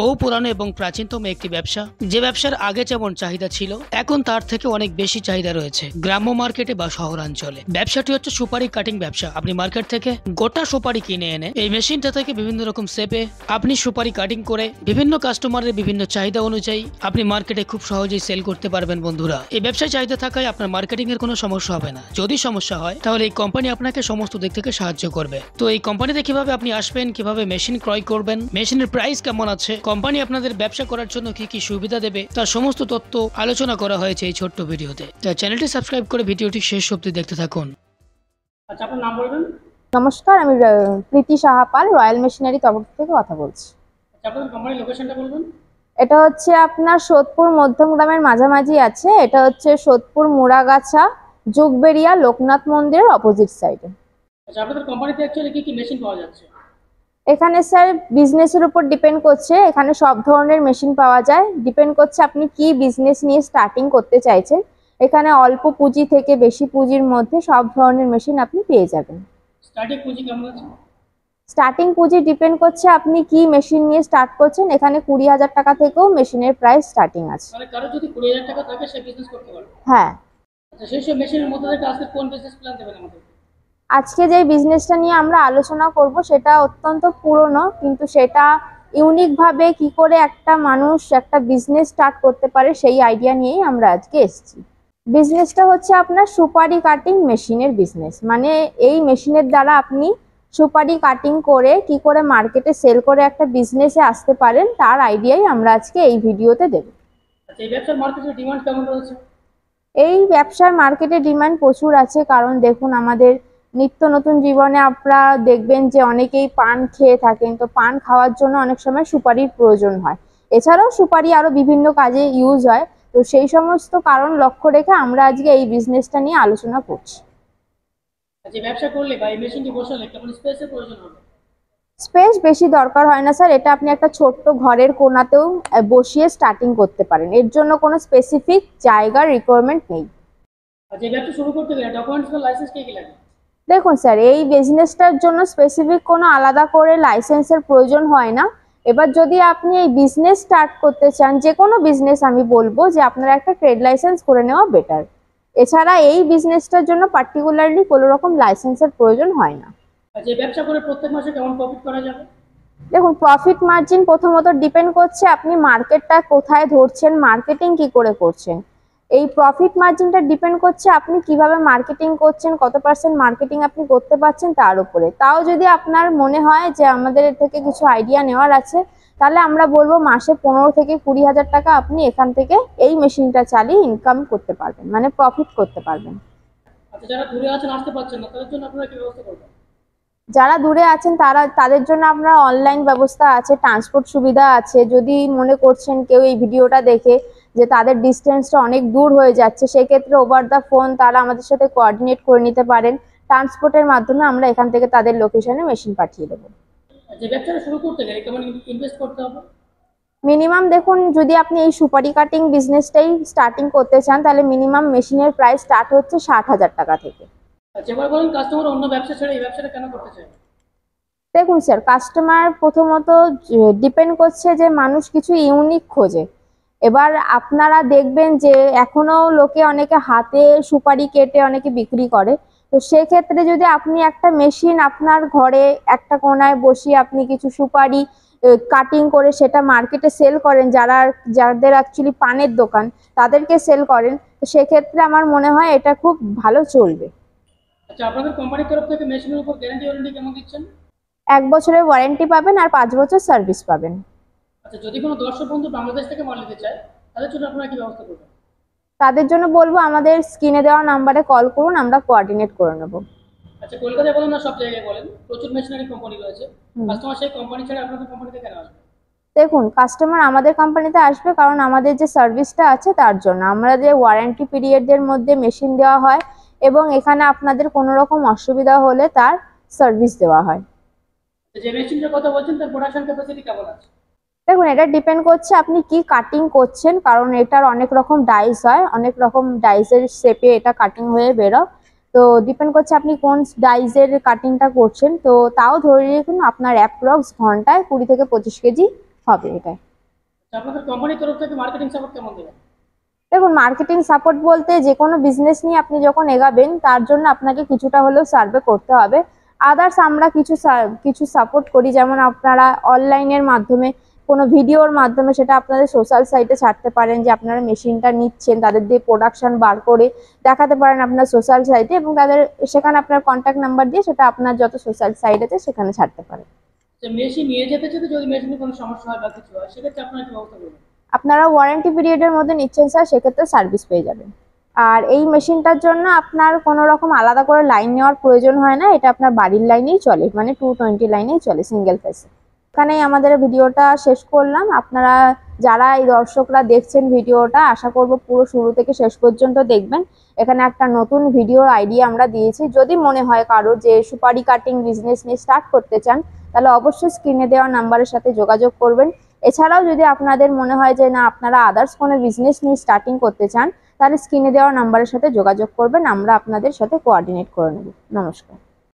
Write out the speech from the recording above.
বহু পুরানো এবং প্রাচীনতম একটি ব্যবসা যে ব্যবসার আগে যেমন চাহিদা ছিল এখন তার থেকে অনেক বেশি চাহিদা রয়েছে গ্রাম্য মার্কেটে বা শহরাঞ্চলে ব্যবসাটি হচ্ছে সুপারি কাটিং ব্যবসা আপনি মার্কেট থেকে গোটা সুপারি কিনে এনে এই মেশিনটা থেকে বিভিন্ন রকম সেপে আপনি সুপারি কাটিং করে বিভিন্ন কাস্টমারের বিভিন্ন চাহিদা অনুযায়ী আপনি মার্কেটে খুব সহজেই সেল করতে পারবেন বন্ধুরা এই ব্যবসায় চাহিদা থাকায় আপনার মার্কেটিং এর কোনো সমস্যা হবে না যদি সমস্যা হয় তাহলে এই কোম্পানি আপনাকে সমস্ত দিক থেকে সাহায্য করবে তো এই কোম্পানিতে কিভাবে আপনি আসবেন কিভাবে মেশিন ক্রয় করবেন মেশিনের প্রাইস কেমন আছে কোম্পানি আপনাদের ব্যবসা করার জন্য কি কি সুবিধা দেবে তার সমস্ত তথ্য আলোচনা করা হয়েছে এই ছোট্ট ভিডিওতে তাই চ্যানেলটি সাবস্ক্রাইব করে ভিডিওটি শেষ অবধি দেখতে থাকুন আচ্ছা আপনার নাম বলবেন নমস্কার আমি প্রীতি সাহা পাল রয়্যাল মেশিনারি তরফ থেকে কথা বলছি আচ্ছা, কোম্পানির লোকেশনটা বলবেন এটা হচ্ছে আপনার সোদপুর মধ্যম গ্রামের মাঝামাঝি আছে এটা হচ্ছে সোদপুর মুড়াগাছা যুগবেরিয়া লোকনাথ মন্দিরের অপোজিট সাইডে আচ্ছা আপনাদের কোম্পানিতে কি কি মেশিন পাওয়া যাচ্ছে এখানে স্যার বিজনেসের উপর ডিপেন্ড করছে এখানে সব ধরনের মেশিন পাওয়া যায় ডিপেন্ড করছে আপনি কি বিজনেস নিয়ে স্টার্টিং করতে চাইছেন এখানে অল্প পুঁজি থেকে বেশি পুঁজির মধ্যে সব ধরনের মেশিন আপনি পেয়ে যাবেন স্টার্টিং পুঁজি কেমন আছে স্টার্টিং পুঁজি ডিপেন্ড করছে আপনি কি মেশিন নিয়ে স্টার্ট করছেন এখানে কুড়ি হাজার টাকা থেকেও মেশিনের প্রাইস স্টার্টিং আছে হ্যাঁ আচ্ছা, সেই সব মেশিনের মধ্যে আজকে যে বিজনেসটা নিয়ে আমরা আলোচনা করব সেটা অত্যন্ত পুরনো কিন্তু সেটা ইউনিকভাবে কি করে একটা মানুষ একটা বিজনেস স্টার্ট করতে পারে সেই আইডিয়া নিয়েই আমরা আজকে এসছি বিজনেসটা হচ্ছে আপনার সুপারি কাটিং মেশিনের বিজনেস মানে এই মেশিনের দ্বারা আপনি সুপারি কাটিং করে কি করে মার্কেটে সেল করে একটা বিজনেসে আসতে পারেন তার আইডিয়াই আমরা আজকে এই ভিডিওতে দেব আচ্ছা, এই ব্যবসার মার্কেটে ডিমান্ড প্রচুর আছে কারণ দেখুন আমাদের নিত্য নতুন জীবনে আপনারা দেখবেন যে অনেকেই পান খেয়ে থাকেন তো পান খাওয়ার জন্য অনেক সময় সুপারির প্রয়োজন হয় এছাড়াও সুপারি আরও বিভিন্ন কাজে ইউজ হয় তো সেই সমস্ত কারণ লক্ষ্য রেখে আমরা আজকে এই বিজনেসটা নিয়ে আলোচনা করছি স্পেস বেশি দরকার হয় না স্যার এটা আপনি একটা ছোট্ট ঘরের কোনাতেও বসিয়ে স্টার্টিং করতে পারেন এর জন্য কোনো স্পেসিফিক জায়গার রিকোয়ারমেন্ট নেই শুরু করতে গেলে ডকুমেন্টস লাইসেন্স কি লাগে দেখুন স্যার এই বিজনেসটার জন্য স্পেসিফিক কোনো আলাদা করে লাইসেন্সের প্রয়োজন হয় না এবার যদি আপনি এই বিজনেস স্টার্ট করতে চান যে কোনো বিজনেস আমি বলবো যে আপনার একটা ট্রেড লাইসেন্স করে নেওয়া বেটার এছাড়া এই বিজনেসটার জন্য পার্টিকুলারলি কোনো রকম লাইসেন্সের প্রয়োজন হয় না দেখুন প্রফিট মার্জিন প্রথমত ডিপেন্ড করছে আপনি মার্কেটটা কোথায় ধরছেন মার্কেটিং কি করে করছেন এই প্রফিট মার্জিনটা ডিপেন্ড করছে আপনি কিভাবে মার্কেটিং করছেন কত পার্সেন্ট মার্কেটিং আপনি করতে পারছেন তার উপরে তাও যদি আপনার মনে হয় যে আমাদের থেকে কিছু আইডিয়া নেওয়ার আছে তাহলে আমরা বলবো মাসে পনেরো থেকে কুড়ি হাজার টাকা আপনি এখান থেকে এই মেশিনটা চালিয়ে ইনকাম করতে পারবেন মানে প্রফিট করতে পারবেন আচ্ছা, যারা দূরে আছেন তারা তাদের জন্য আপনার অনলাইন ব্যবস্থা আছে ট্রান্সপোর্ট সুবিধা আছে যদি মনে করছেন কেউ এই ভিডিওটা দেখে যে তাদের ডিস্টেন্সটা অনেক দূর হয়ে যাচ্ছে সেক্ষেত্রে ওভার দ্য ফোন তারা আমাদের সাথে কোঅর্ডিনেট করে নিতে পারেন ট্রান্সপোর্টের মাধ্যমে আমরা এখান থেকে তাদের লোকেশনে মেশিন পাঠিয়ে দেবো আচ্ছা, মিনিমাম দেখুন যদি আপনি এই সুপারি কাটিং বিজনেসটাই স্টার্টিং করতে চান তাহলে মিনিমাম মেশিনের প্রাইস স্টার্ট হচ্ছে ষাট হাজার টাকা থেকে আচ্ছা, দেখুন স্যার কাস্টমার প্রথমত ডিপেন্ড করছে যে মানুষ কিছু ইউনিক খোঁজে এবার আপনারা দেখবেন যে এখনো লোকে অনেকে হাতে সুপারি কেটে অনেকে বিক্রি করে তো সেক্ষেত্রে যদি আপনি একটা মেশিন আপনার ঘরে একটা কোনায় বসিয়ে আপনি কিছু সুপারি কাটিং করে সেটা মার্কেটে সেল করেন যারা যাদের অ্যাকচুয়ালি পানের দোকান তাদেরকে সেল করেন তো সেক্ষেত্রে আমার মনে হয় এটা খুব ভালো চলবে আচ্ছা, এক বছরের ওয়ারেন্টি পাবেন আর পাঁচ বছর সার্ভিস পাবেন আচ্ছা যদি কোনো দর্শক বন্ধু বাংলাদেশ থেকে মাল নিতে চায় তাদের জন্য আপনারা কি ব্যবস্থা করবেন তাদের জন্য বলবো আমাদের স্ক্রিনে দেওয়া নাম্বারে কল করুন আমরা কোঅর্ডিনেট করে নেব আচ্ছা কলকাতায় বলেন না সব জায়গায় বলেন প্রচুর মেশিনারি কোম্পানি রয়েছে কাস্টমার সেই কোম্পানি ছাড়া আপনাদের কোম্পানিতে কেন আসবে দেখুন কাস্টমার আমাদের কোম্পানিতে আসবে কারণ আমাদের যে সার্ভিসটা আছে তার জন্য আমরা যে ওয়ারেন্টি পিরিয়ডের মধ্যে মেশিন দেওয়া হয় এবং এখানে আপনাদের কোনো রকম অসুবিধা হলে তার সার্ভিস দেওয়া হয় আচ্ছা, যে মেশিনটার কথা বলছেন তার প্রোডাকশন ক্যাপাসিটি কেমন আছে দেখুন এটা ডিপেন্ড করছে আপনি কি কাটিং করছেন কারণ এটার অনেক রকম ডাইস হয় অনেক রকম ডাইসের শেপে এটা কাটিং হয়ে বেরো তো ডিপেন্ড করছে আপনি কোন ডাইসের কাটিংটা করছেন তো তাও ধরে রাখুন আপনার অ্যাপ্রক্স ঘন্টায় কুড়ি থেকে পঁচিশ কেজি হবে এটাই আচ্ছা, দেখুন মার্কেটিং সাপোর্ট বলতে যে কোনো বিজনেস নিয়ে আপনি যখন এগাবেন তার জন্য আপনাকে কিছুটা হলেও সার্ভে করতে হবে আদার্স আমরা কিছু কিছু সাপোর্ট করি যেমন আপনারা অনলাইনের মাধ্যমে কোনো ভিডিওর মাধ্যমে সেটা আপনাদের সোশ্যাল সাইটে ছাড়তে পারেন যে আপনারা মেশিনটা নিচ্ছেন তাদের দিয়ে প্রোডাকশান বার করে দেখাতে পারেন আপনার সোশ্যাল সাইটে এবং তাদের সেখানে আপনার কন্ট্যাক্ট নাম্বার দিয়ে সেটা আপনার যত সোশ্যাল সাইট আছে সেখানে ছাড়তে পারেন আপনারা আপনারা ওয়ারেন্টি পিরিয়ডের মধ্যে নিচ্ছেন স্যার সেক্ষেত্রে সার্ভিস পেয়ে যাবেন আর এই মেশিনটার জন্য আপনার কোনো রকম আলাদা করে লাইন নেওয়ার প্রয়োজন হয় না এটা আপনার বাড়ির লাইনেই চলে মানে টু টোয়েন্টি লাইনেই চলে সিঙ্গেল ফেসে এখানেই আমাদের ভিডিওটা শেষ করলাম আপনারা যারা এই দর্শকরা দেখছেন ভিডিওটা আশা করব পুরো শুরু থেকে শেষ পর্যন্ত দেখবেন এখানে একটা নতুন ভিডিও আইডিয়া আমরা দিয়েছি যদি মনে হয় কারোর যে সুপারি কাটিং বিজনেস নিয়ে স্টার্ট করতে চান তাহলে অবশ্যই স্ক্রিনে দেওয়া নাম্বারের সাথে যোগাযোগ করবেন এছাড়াও যদি আপনাদের মনে হয় যে না আপনারা আদার্স কোনো বিজনেস নিয়ে স্টার্টিং করতে চান তাহলে স্ক্রিনে দেওয়া নাম্বারের সাথে যোগাযোগ করবেন আমরা আপনাদের সাথে কোয়ার্ডিনেট করে নেব নমস্কার